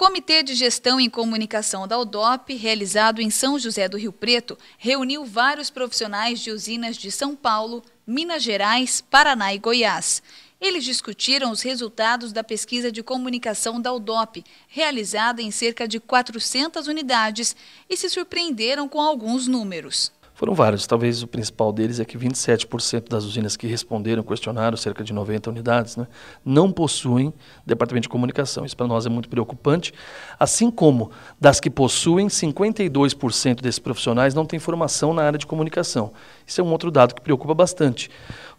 Comitê de Gestão em Comunicação da UDOP, realizado em São José do Rio Preto, reuniu vários profissionais de usinas de São Paulo, Minas Gerais, Paraná e Goiás. Eles discutiram os resultados da pesquisa de comunicação da UDOP, realizada em cerca de 400 unidades, e se surpreenderam com alguns números. Foram vários, talvez o principal deles é que 27% das usinas que responderam o questionário, cerca de 90 unidades, né, não possuem departamento de comunicação. Isso para nós é muito preocupante, assim como das que possuem, 52% desses profissionais não têm formação na área de comunicação. Isso é um outro dado que preocupa bastante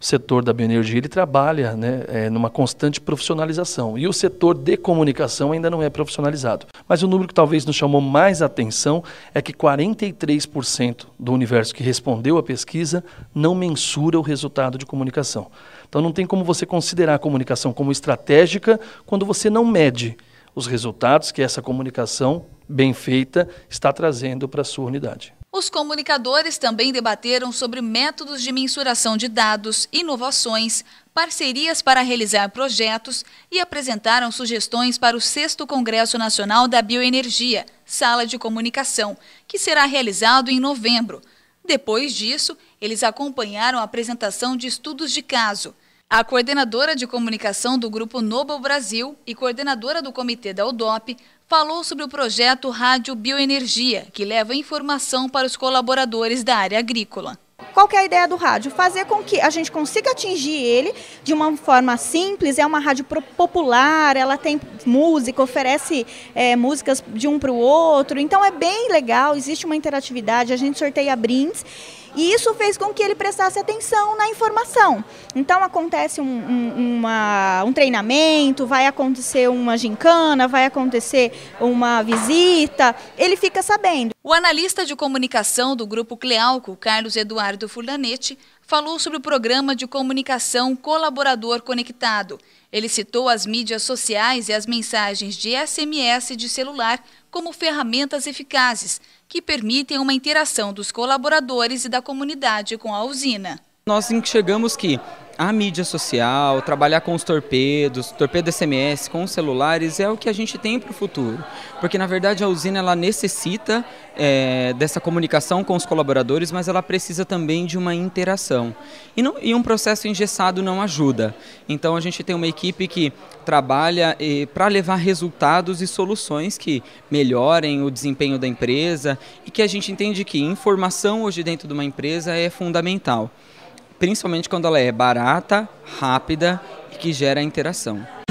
o setor da bioenergia ele trabalha né, é, numa constante profissionalização e o setor de comunicação ainda não é profissionalizado. Mas o número que talvez nos chamou mais atenção é que 43% do universo que respondeu à pesquisa não mensura o resultado de comunicação. Então não tem como você considerar a comunicação como estratégica quando você não mede os resultados que essa comunicação bem feita está trazendo para a sua unidade. Os comunicadores também debateram sobre métodos de mensuração de dados, inovações, parcerias para realizar projetos e apresentaram sugestões para o 6 Congresso Nacional da Bioenergia, Sala de Comunicação, que será realizado em novembro. Depois disso, eles acompanharam a apresentação de estudos de caso. A coordenadora de comunicação do Grupo Nobel Brasil e coordenadora do Comitê da UDOP, falou sobre o projeto Rádio Bioenergia, que leva informação para os colaboradores da área agrícola. Qual que é a ideia do rádio? Fazer com que a gente consiga atingir ele de uma forma simples, é uma rádio popular, ela tem música, oferece é, músicas de um para o outro, então é bem legal, existe uma interatividade, a gente sorteia brindes. E isso fez com que ele prestasse atenção na informação. Então acontece um, um, uma, um, treinamento, vai acontecer uma gincana, vai acontecer uma visita, ele fica sabendo. O analista de comunicação do Grupo Clealco, Carlos Eduardo Roberto Fulanete falou sobre o programa de comunicação Colaborador Conectado. Ele citou as mídias sociais e as mensagens de SMS de celular como ferramentas eficazes que permitem uma interação dos colaboradores e da comunidade com a usina. Nós enxergamos que a mídia social, trabalhar com os torpedos, torpedo SMS, com os celulares, é o que a gente tem para o futuro. Porque, na verdade, a usina ela necessita é, dessa comunicação com os colaboradores, mas ela precisa também de uma interação. E, não, e um processo engessado não ajuda. Então, a gente tem uma equipe que trabalha para levar resultados e soluções que melhorem o desempenho da empresa e que a gente entende que informação hoje dentro de uma empresa é fundamental principalmente quando ela é barata, rápida e que gera interação.